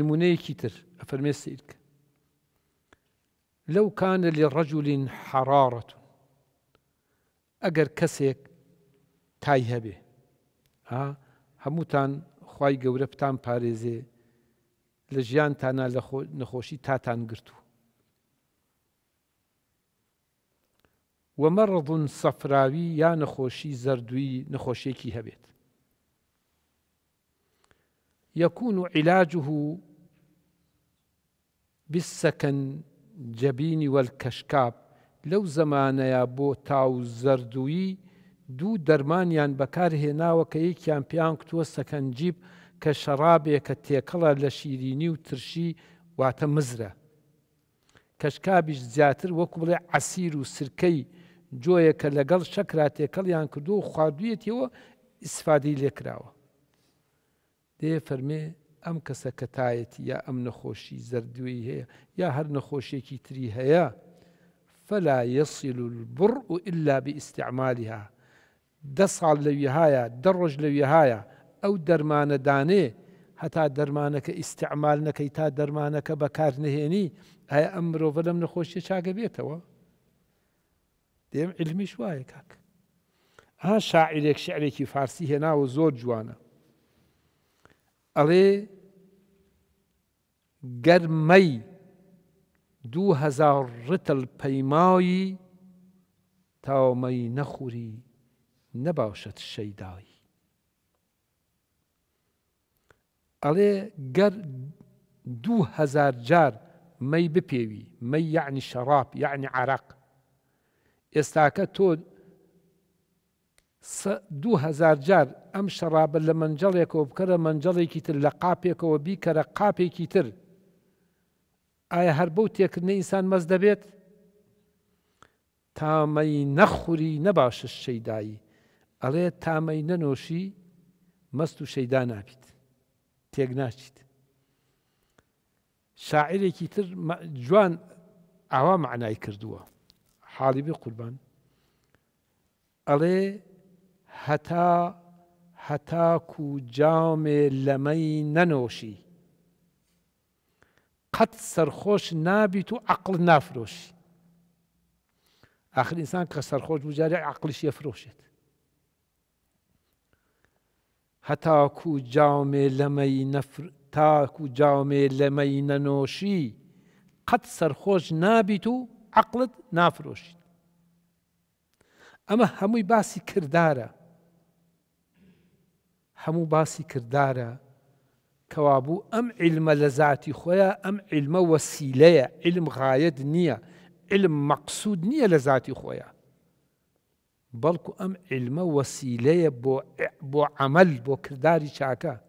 نمونەیەکی تر ئەفەرمێ سیرکە لەو کانە لێ ڕەجولین حەرارەتون ئەگەر کەسێک تای هەبێ هەمووتان خی گەورە پتان پارێزێ لە ژیانتانە لە نەخۆشی تاتان گرتو وەمەڕضون سەفراوی یا نەخۆشی زەردووی نەخۆشیێکی هەبێت يكون علاجه بالسكن جبین والکەشکاب لەو زەمانەیە بۆ تاو زەردووی دوو دەرمانیان بەکارهێناوە کە یەکیان پیان کتووە سەکەنجیب کە شەڕابێک کە تێکەڵە لە شیرینی و ترشی واتە مزرە. کەشکابیش زیاتر وەکو بڵێ عسیر و سرکەی جۆیە کە لەگەڵ شەکرا تێکەڵیان کردو و خواردویەتەوە ئیسفادی لێکراوە. هەیە فەرمێ ئەم کەسە کەتایەتی یا ئەم نەخۆشی زەردوی هەیە یا هەر نەخۆشیێکی تری هەیە فەلا یەسیل بڕ و ئللا بئستعمالیها دە ساڵ لەویهایە دە ڕۆژ لەویهایە ئەو دەرمانەدانێ هەتا دەرمانەکە ئیسعمال نەکەی تا دەرمانەکە بەکار نهێنی ئایا ئەم مرۆڤ لەم نەخۆشیە چاگە بێتەوە دێم علمیش وایە کاک ئا شاعرێک شعرێکی فارسی هێناوە زۆر جوانە ئەڵێ گەرمەی دوهزار ڕتل پەیماوی تاومەی نەخوری نەباشێت شەیداوی ئەڵێ گەر دوهزار جار مەی بپێوی مەی یعنی شەڕاب یعنی عراق ئێستاکە تۆ دوهزار جار ئەم شەڕابە لە منجڵێکەوە بکەرە منجڵێکی تر لە قاپێکەوە بیکەرە قاپێکی تر ئایا هەر بەو تێکردنی ئینسان مەز دەبێت تامەی نەخوری نەباشە شەیدایی ئەڵێ تامەی نەنۆشی مەست و شەیدا نابیت تێک ناچیت شاعرێکی تر جوان ئاوا معنای کردووە حاڵیبی قوربان ئەڵێ هەتا هەتاک و جامێ لەمەی نەنۆشی قەت سەرخۆش نابیت و عقل نافرۆشی آخر ئینسان کە سەرخۆش بجارێ عقلش یەفرۆشێت هەتاک و جامێ لەمەی تاک و جامێ لەمەی نەنۆشی قەت سەرخۆش نابیت و عقلت نافرۆشیت ئەمە هەمووی باسی کردارە همو باسی کردارە کەوابوو ئەم علمە لە ذاتی خۆیان ئەم علمە وەسیلەیە علم غایەت نییە علم مەقصود نییە لە ذاتی خۆیان بەڵکو ئەم علمە وەسیلەیە بۆ عمل بۆ کردداری چاکە